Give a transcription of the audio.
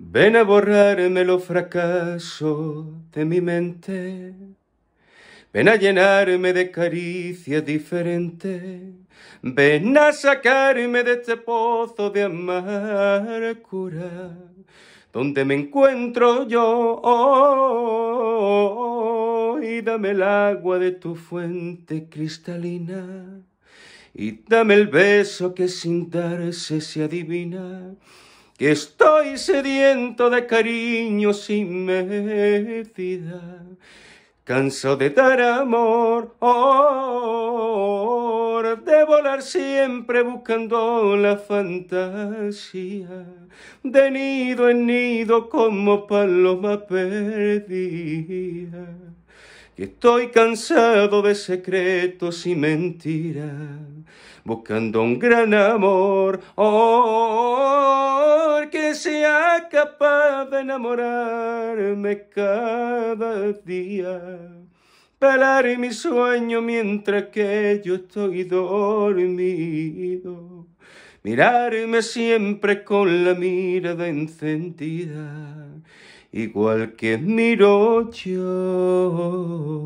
Ven a borrarme los fracasos de mi mente. Ven a llenarme de caricias diferentes. Ven a sacarme de este pozo de amargura donde me encuentro yo Y Dame el agua de tu fuente cristalina y dame el beso que sin darse se adivina que estoy sediento de cariño sin medida, canso de dar amor, oh, de volar siempre buscando la fantasía, de nido en nido como paloma perdida. Que estoy cansado de secretos y mentiras, buscando un gran amor. oh, sea capaz de enamorarme cada día. Pelar mi sueño mientras que yo estoy dormido. Mirarme siempre con la mirada encendida, igual que miro yo.